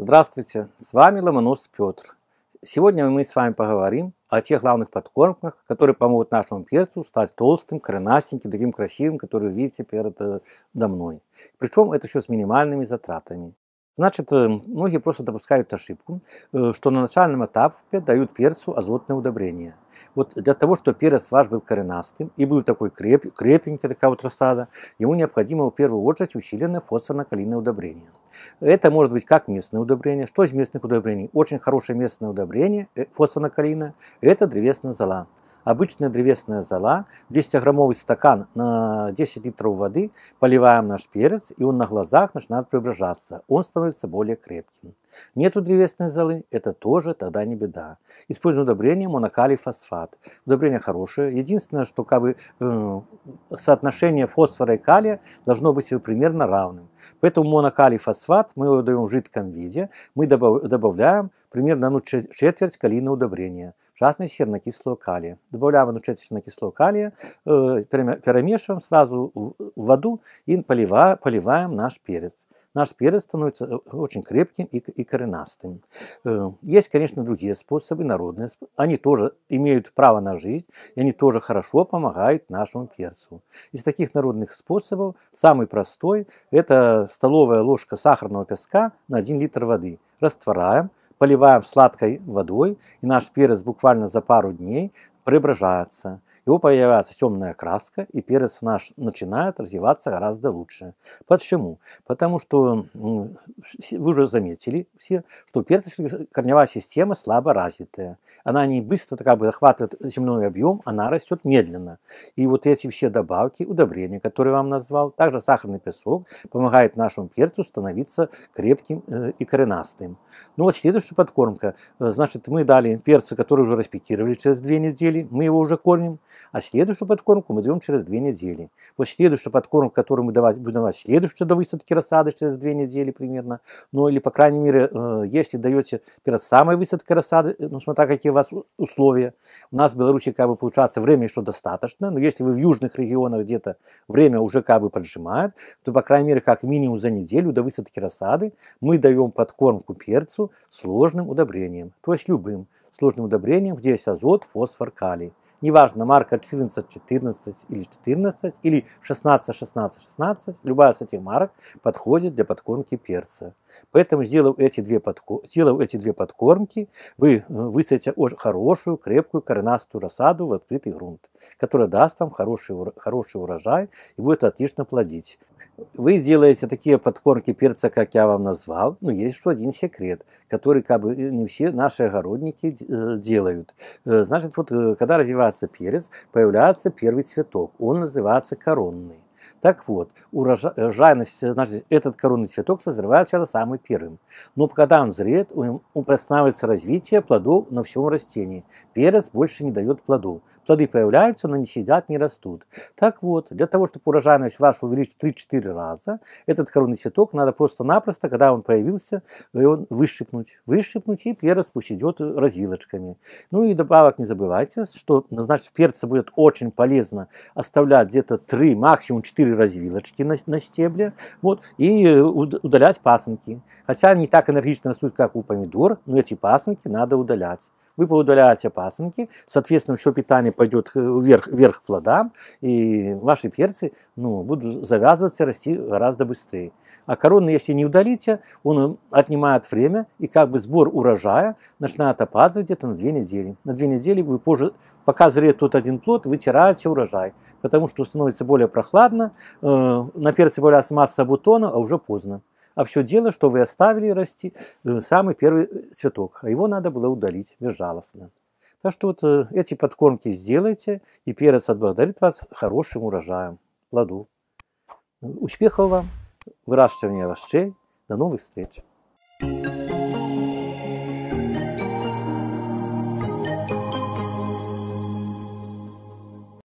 Здравствуйте, с вами Ломонос Петр. Сегодня мы с вами поговорим о тех главных подкормках, которые помогут нашему перцу стать толстым, коренастеньким, таким красивым, который вы видите передо мной. Причем это все с минимальными затратами. Значит, э, многие просто допускают ошибку, э, что на начальном этапе дают перцу азотное удобрение. Вот для того, чтобы перец ваш был коренастым и был такой креп, крепенький, такая вот рассада, ему необходимо в первую очередь усиленное фосфорно-калийное удобрение. Это может быть как местное удобрение. Что из местных удобрений? Очень хорошее местное удобрение, э, фосфорно-калийное, это древесная зола обычная древесная зола, 200-граммовый стакан на 10 литров воды, поливаем наш перец, и он на глазах начинает преображаться, он становится более крепким. Нету древесной золы, это тоже тогда не беда. Используем удобрение монокалий фосфат. Удобрение хорошее, единственное, что как бы, э, соотношение фосфора и калия должно быть примерно равным. Поэтому монокалий фосфат мы его даем в жидком виде, мы добавляем примерно ну, четверть калийного удобрения жадный сернокислого калия. Добавляем одну четверть сернокислого калия, э, перемешиваем сразу в воду и поливаем, наш перец. Наш перец становится э, очень крепким и, и коренастым. Э, есть, конечно, другие способы, народные. Они тоже имеют право на жизнь, и они тоже хорошо помогают нашему перцу. Из таких народных способов самый простой – это столовая ложка сахарного песка на 1 литр воды. Растворяем, поливаем сладкой водой, и наш перец буквально за пару дней преображается, его появляется темная краска, и перец наш начинает развиваться гораздо лучше. Почему? Потому что вы уже заметили все, что у перца корневая система слабо развитая. Она не быстро как бы захватывает земной объем, она растет медленно. И вот эти все добавки, удобрения, которые я вам назвал, также сахарный песок помогает нашему перцу становиться крепким э, и коренастым. Ну вот следующая подкормка. Э, значит, мы дали перцы, которые уже распекировали через две недели, недели, мы его уже кормим, а следующую подкормку мы даем через две недели. Вот следующую подкормку, которую мы давать, будем давать следующую до высадки рассады через две недели примерно, ну или, по крайней мере, э, если даете перед самой высадкой рассады, э, ну смотря какие у вас условия, у нас в Беларуси как бы получается время еще достаточно, но если вы в южных регионах где-то время уже как бы поджимает, то, по крайней мере, как минимум за неделю до высадки рассады мы даем подкормку перцу сложным удобрением, то есть любым, сложным удобрением, где есть азот, фосфор, калий. Неважно, марка 14, 14 или 14, или 16, 16, 16, любая из этих марок подходит для подкормки перца. Поэтому, сделав эти две, подко... сделав эти две подкормки, вы э, высадите очень хорошую, крепкую, коренастую рассаду в открытый грунт, которая даст вам хороший, хороший урожай и будет отлично плодить вы сделаете такие подкормки перца, как я вам назвал, но ну, есть еще один секрет, который как бы э, не все наши огородники э, делают. Э, значит, вот когда развивается перец, появляется первый цветок, он называется коронный. Так вот, урожайность, э, э, значит, этот коронный цветок созревает сначала самым первым. Но когда он зреет, останавливается развитие плодов на всем растении. Перец больше не дает плодов. Плоды появляются, но не сидят, не растут. Так вот, для того, чтобы урожайность вашу увеличить в 3-4 раза, этот коронный цветок надо просто-напросто, когда он появился, его э, выщипнуть. Выщипнуть, и перец пусть идет развилочками. Ну и добавок не забывайте, что, ну, значит, перца будет очень полезно оставлять где-то 3, максимум четыре развилочки на, на стебле, вот, и э, удалять пасынки. Хотя они так энергично растут, как у помидор, но эти пасынки надо удалять. Вы поудаляете пасынки, соответственно, все питание пойдет э, вверх, вверх к плодам, и ваши перцы ну, будут завязываться, расти гораздо быстрее. А корону, если не удалите, он э, отнимает время, и как бы сбор урожая начинает опаздывать где-то на две недели. На две недели вы позже, пока зреет тот один плод, вытираете урожай, потому что становится более прохладно, понятно, э, на перце появляется масса бутонов, а уже поздно. А все дело, что вы оставили расти э, самый первый э, цветок, а его надо было удалить безжалостно. Так что вот эти подкормки сделайте, и перец отблагодарит вас хорошим урожаем, плоду. Успехов вам, выращивания овощей, до новых встреч! thank you